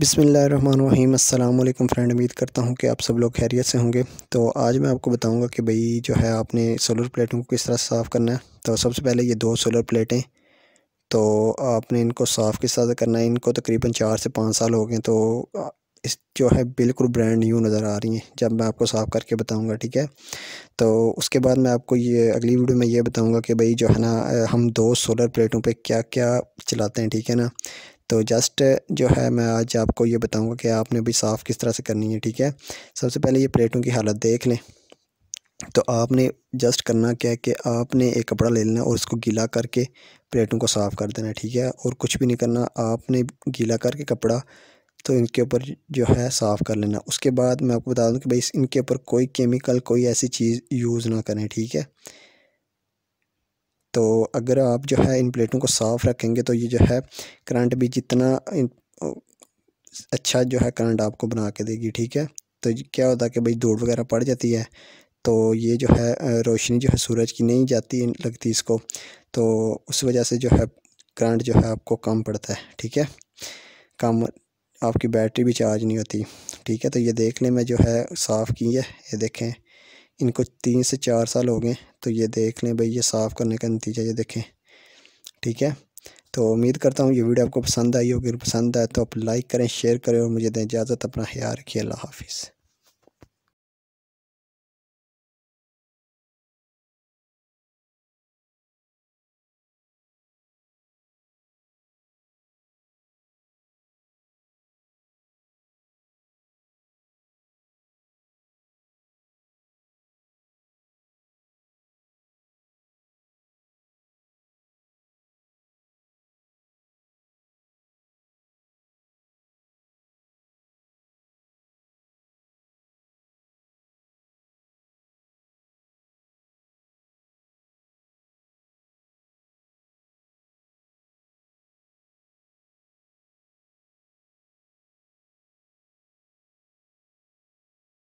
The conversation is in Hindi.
बिसमीम फ्रेंड उम्मीद करता हूँ कि आप सब लोग खैरियत से होंगे तो आज मैं आपको बताऊँगा कि भई जो है आपने सोलर प्लेटों को किस तरह साफ़ करना है तो सबसे पहले ये दो सोलर प्लेटें तो आपने इनको साफ़ किस तरह करना है इनको तकरीबन चार से पाँच साल हो गए तो इस जो है बिल्कुल ब्रांड न्यू नज़र आ रही हैं जब मैं आपको साफ़ करके बताऊंगा ठीक है तो उसके बाद मैं आपको ये अगली वीडियो में ये बताऊंगा कि भाई जो है ना हम दो सोलर प्लेटों पे क्या क्या चलाते हैं ठीक है ना तो जस्ट uh, जो है मैं आज आपको ये बताऊँगा कि आपने अभी साफ़ किस तरह से करनी है ठीक है सबसे पहले ये प्लेटों की हालत देख लें तो आपने जस्ट करना क्या है कि आपने एक कपड़ा ले लेना और उसको गीला करके प्लेटों को साफ़ कर देना ठीक है और कुछ भी नहीं करना आपने गीला करके कपड़ा तो इनके ऊपर जो है साफ़ कर लेना उसके बाद मैं आपको बता दूँ कि भाई इनके ऊपर कोई केमिकल कोई ऐसी चीज़ यूज़ ना करें ठीक है तो अगर आप जो है इन प्लेटों को साफ़ रखेंगे तो ये जो है करंट भी जितना अच्छा जो है करंट आपको बना के देगी ठीक है तो क्या होता है कि भाई धूल वगैरह पड़ जाती है तो ये जो है रोशनी जो है सूरज की नहीं जाती लगती इसको तो उस वजह से जो है करंट जो है आपको कम पड़ता है ठीक है कम आपकी बैटरी भी चार्ज नहीं होती ठीक है तो ये देख लें मैं जो है साफ़ की है ये देखें इनको तीन से चार साल हो गए तो ये देख लें भाई ये साफ़ करने का नतीजा ये देखें ठीक है तो उम्मीद करता हूँ ये वीडियो आपको पसंद आई होगी पसंद आए तो आप लाइक करें शेयर करें और मुझे दें इजाज़त अपना ख्याल रखिए अल्लाह हाफिज़